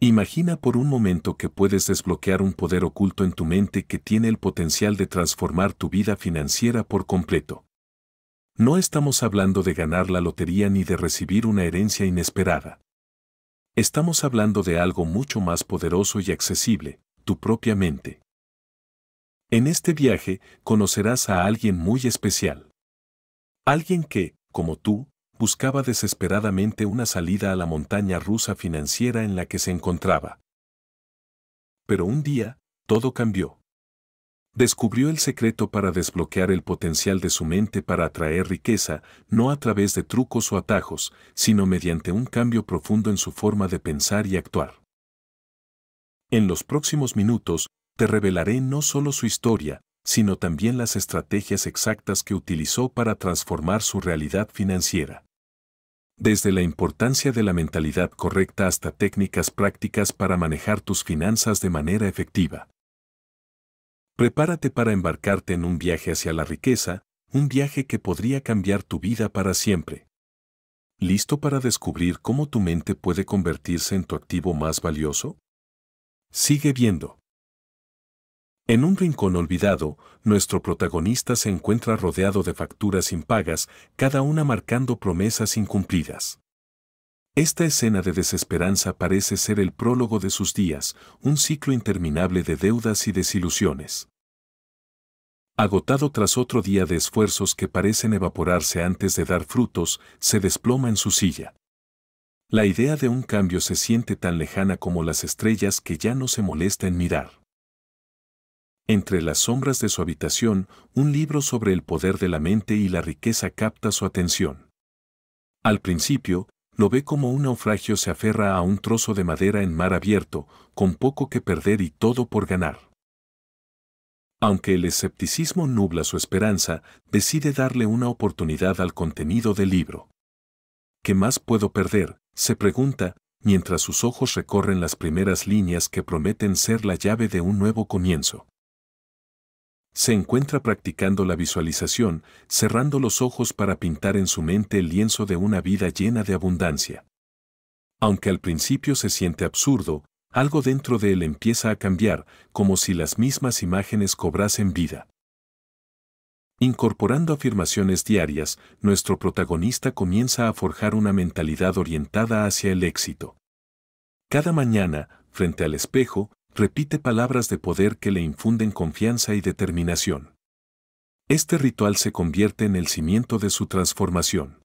Imagina por un momento que puedes desbloquear un poder oculto en tu mente que tiene el potencial de transformar tu vida financiera por completo. No estamos hablando de ganar la lotería ni de recibir una herencia inesperada. Estamos hablando de algo mucho más poderoso y accesible, tu propia mente. En este viaje conocerás a alguien muy especial. Alguien que, como tú, buscaba desesperadamente una salida a la montaña rusa financiera en la que se encontraba. Pero un día, todo cambió. Descubrió el secreto para desbloquear el potencial de su mente para atraer riqueza, no a través de trucos o atajos, sino mediante un cambio profundo en su forma de pensar y actuar. En los próximos minutos, te revelaré no solo su historia, sino también las estrategias exactas que utilizó para transformar su realidad financiera desde la importancia de la mentalidad correcta hasta técnicas prácticas para manejar tus finanzas de manera efectiva. Prepárate para embarcarte en un viaje hacia la riqueza, un viaje que podría cambiar tu vida para siempre. ¿Listo para descubrir cómo tu mente puede convertirse en tu activo más valioso? Sigue viendo. En un rincón olvidado, nuestro protagonista se encuentra rodeado de facturas impagas, cada una marcando promesas incumplidas. Esta escena de desesperanza parece ser el prólogo de sus días, un ciclo interminable de deudas y desilusiones. Agotado tras otro día de esfuerzos que parecen evaporarse antes de dar frutos, se desploma en su silla. La idea de un cambio se siente tan lejana como las estrellas que ya no se molesta en mirar. Entre las sombras de su habitación, un libro sobre el poder de la mente y la riqueza capta su atención. Al principio, lo ve como un naufragio se aferra a un trozo de madera en mar abierto, con poco que perder y todo por ganar. Aunque el escepticismo nubla su esperanza, decide darle una oportunidad al contenido del libro. ¿Qué más puedo perder? se pregunta, mientras sus ojos recorren las primeras líneas que prometen ser la llave de un nuevo comienzo se encuentra practicando la visualización, cerrando los ojos para pintar en su mente el lienzo de una vida llena de abundancia. Aunque al principio se siente absurdo, algo dentro de él empieza a cambiar, como si las mismas imágenes cobrasen vida. Incorporando afirmaciones diarias, nuestro protagonista comienza a forjar una mentalidad orientada hacia el éxito. Cada mañana, frente al espejo, repite palabras de poder que le infunden confianza y determinación. Este ritual se convierte en el cimiento de su transformación.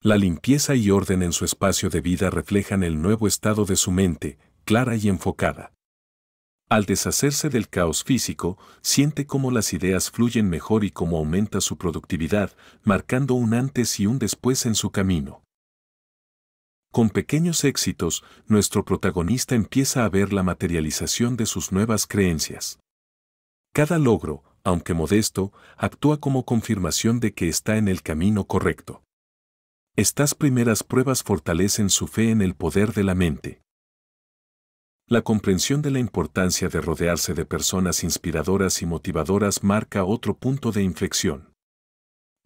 La limpieza y orden en su espacio de vida reflejan el nuevo estado de su mente, clara y enfocada. Al deshacerse del caos físico, siente cómo las ideas fluyen mejor y cómo aumenta su productividad, marcando un antes y un después en su camino. Con pequeños éxitos, nuestro protagonista empieza a ver la materialización de sus nuevas creencias. Cada logro, aunque modesto, actúa como confirmación de que está en el camino correcto. Estas primeras pruebas fortalecen su fe en el poder de la mente. La comprensión de la importancia de rodearse de personas inspiradoras y motivadoras marca otro punto de inflexión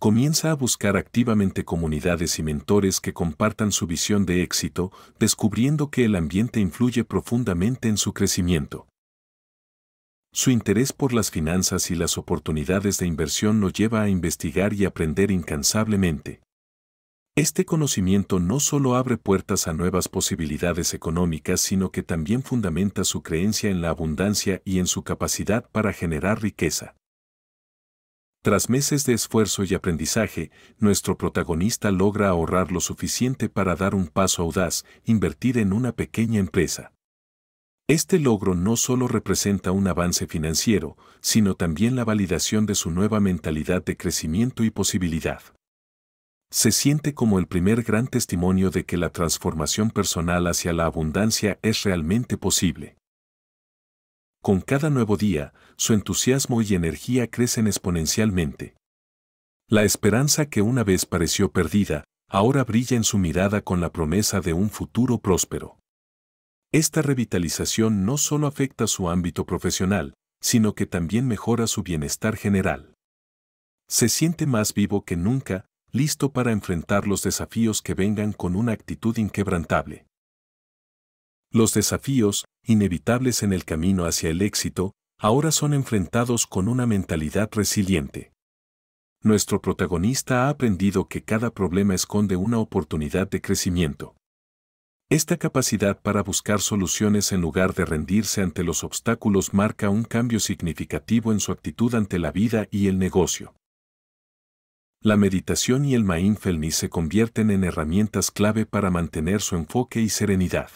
comienza a buscar activamente comunidades y mentores que compartan su visión de éxito, descubriendo que el ambiente influye profundamente en su crecimiento. Su interés por las finanzas y las oportunidades de inversión lo lleva a investigar y aprender incansablemente. Este conocimiento no solo abre puertas a nuevas posibilidades económicas, sino que también fundamenta su creencia en la abundancia y en su capacidad para generar riqueza. Tras meses de esfuerzo y aprendizaje, nuestro protagonista logra ahorrar lo suficiente para dar un paso audaz, invertir en una pequeña empresa. Este logro no solo representa un avance financiero, sino también la validación de su nueva mentalidad de crecimiento y posibilidad. Se siente como el primer gran testimonio de que la transformación personal hacia la abundancia es realmente posible. Con cada nuevo día, su entusiasmo y energía crecen exponencialmente. La esperanza que una vez pareció perdida, ahora brilla en su mirada con la promesa de un futuro próspero. Esta revitalización no solo afecta su ámbito profesional, sino que también mejora su bienestar general. Se siente más vivo que nunca, listo para enfrentar los desafíos que vengan con una actitud inquebrantable. Los desafíos, inevitables en el camino hacia el éxito, ahora son enfrentados con una mentalidad resiliente. Nuestro protagonista ha aprendido que cada problema esconde una oportunidad de crecimiento. Esta capacidad para buscar soluciones en lugar de rendirse ante los obstáculos marca un cambio significativo en su actitud ante la vida y el negocio. La meditación y el mindfulness se convierten en herramientas clave para mantener su enfoque y serenidad.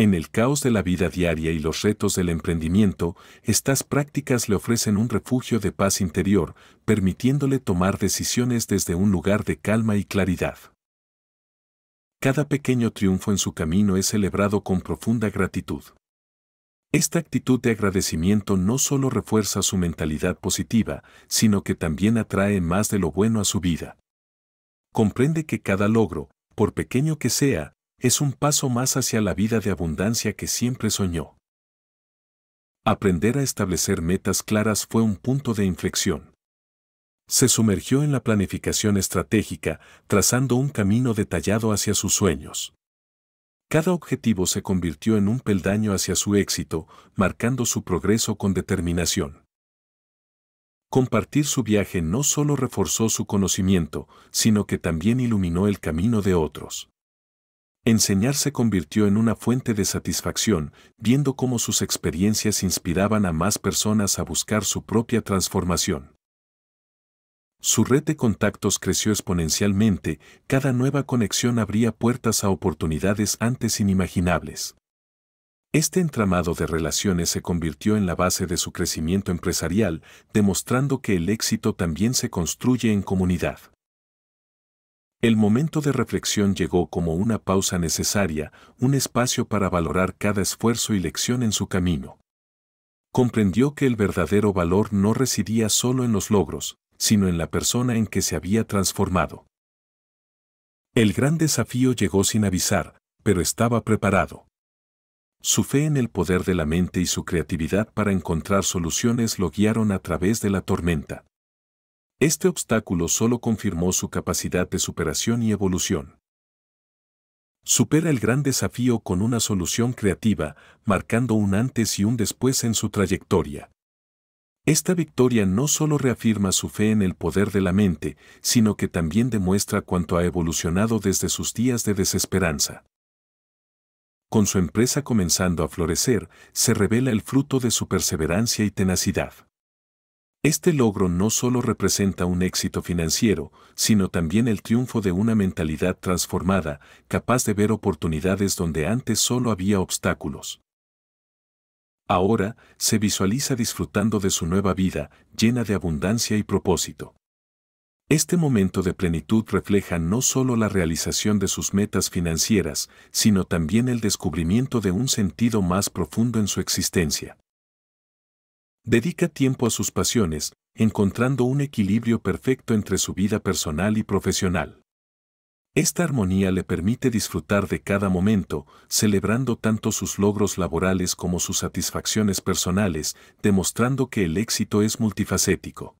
En el caos de la vida diaria y los retos del emprendimiento, estas prácticas le ofrecen un refugio de paz interior, permitiéndole tomar decisiones desde un lugar de calma y claridad. Cada pequeño triunfo en su camino es celebrado con profunda gratitud. Esta actitud de agradecimiento no solo refuerza su mentalidad positiva, sino que también atrae más de lo bueno a su vida. Comprende que cada logro, por pequeño que sea, es un paso más hacia la vida de abundancia que siempre soñó. Aprender a establecer metas claras fue un punto de inflexión. Se sumergió en la planificación estratégica, trazando un camino detallado hacia sus sueños. Cada objetivo se convirtió en un peldaño hacia su éxito, marcando su progreso con determinación. Compartir su viaje no solo reforzó su conocimiento, sino que también iluminó el camino de otros. Enseñar se convirtió en una fuente de satisfacción, viendo cómo sus experiencias inspiraban a más personas a buscar su propia transformación. Su red de contactos creció exponencialmente, cada nueva conexión abría puertas a oportunidades antes inimaginables. Este entramado de relaciones se convirtió en la base de su crecimiento empresarial, demostrando que el éxito también se construye en comunidad. El momento de reflexión llegó como una pausa necesaria, un espacio para valorar cada esfuerzo y lección en su camino. Comprendió que el verdadero valor no residía solo en los logros, sino en la persona en que se había transformado. El gran desafío llegó sin avisar, pero estaba preparado. Su fe en el poder de la mente y su creatividad para encontrar soluciones lo guiaron a través de la tormenta. Este obstáculo solo confirmó su capacidad de superación y evolución. Supera el gran desafío con una solución creativa, marcando un antes y un después en su trayectoria. Esta victoria no solo reafirma su fe en el poder de la mente, sino que también demuestra cuánto ha evolucionado desde sus días de desesperanza. Con su empresa comenzando a florecer, se revela el fruto de su perseverancia y tenacidad. Este logro no solo representa un éxito financiero, sino también el triunfo de una mentalidad transformada, capaz de ver oportunidades donde antes solo había obstáculos. Ahora, se visualiza disfrutando de su nueva vida, llena de abundancia y propósito. Este momento de plenitud refleja no solo la realización de sus metas financieras, sino también el descubrimiento de un sentido más profundo en su existencia. Dedica tiempo a sus pasiones, encontrando un equilibrio perfecto entre su vida personal y profesional. Esta armonía le permite disfrutar de cada momento, celebrando tanto sus logros laborales como sus satisfacciones personales, demostrando que el éxito es multifacético.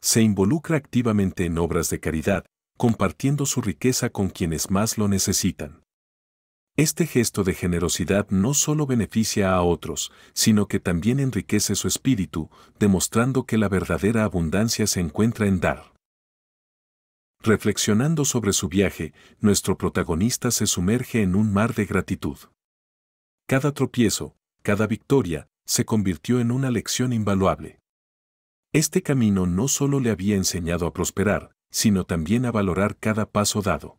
Se involucra activamente en obras de caridad, compartiendo su riqueza con quienes más lo necesitan. Este gesto de generosidad no solo beneficia a otros, sino que también enriquece su espíritu, demostrando que la verdadera abundancia se encuentra en dar. Reflexionando sobre su viaje, nuestro protagonista se sumerge en un mar de gratitud. Cada tropiezo, cada victoria, se convirtió en una lección invaluable. Este camino no solo le había enseñado a prosperar, sino también a valorar cada paso dado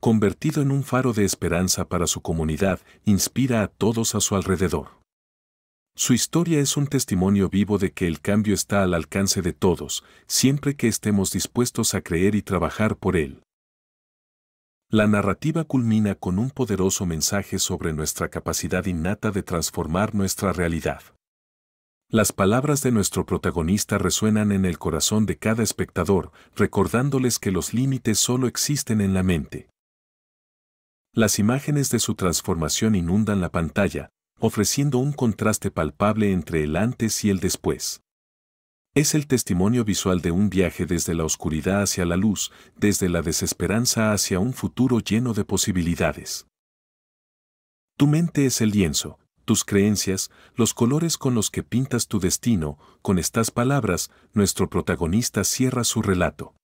convertido en un faro de esperanza para su comunidad, inspira a todos a su alrededor. Su historia es un testimonio vivo de que el cambio está al alcance de todos, siempre que estemos dispuestos a creer y trabajar por él. La narrativa culmina con un poderoso mensaje sobre nuestra capacidad innata de transformar nuestra realidad. Las palabras de nuestro protagonista resuenan en el corazón de cada espectador, recordándoles que los límites solo existen en la mente. Las imágenes de su transformación inundan la pantalla, ofreciendo un contraste palpable entre el antes y el después. Es el testimonio visual de un viaje desde la oscuridad hacia la luz, desde la desesperanza hacia un futuro lleno de posibilidades. Tu mente es el lienzo, tus creencias, los colores con los que pintas tu destino, con estas palabras, nuestro protagonista cierra su relato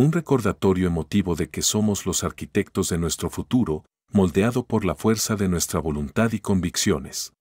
un recordatorio emotivo de que somos los arquitectos de nuestro futuro, moldeado por la fuerza de nuestra voluntad y convicciones.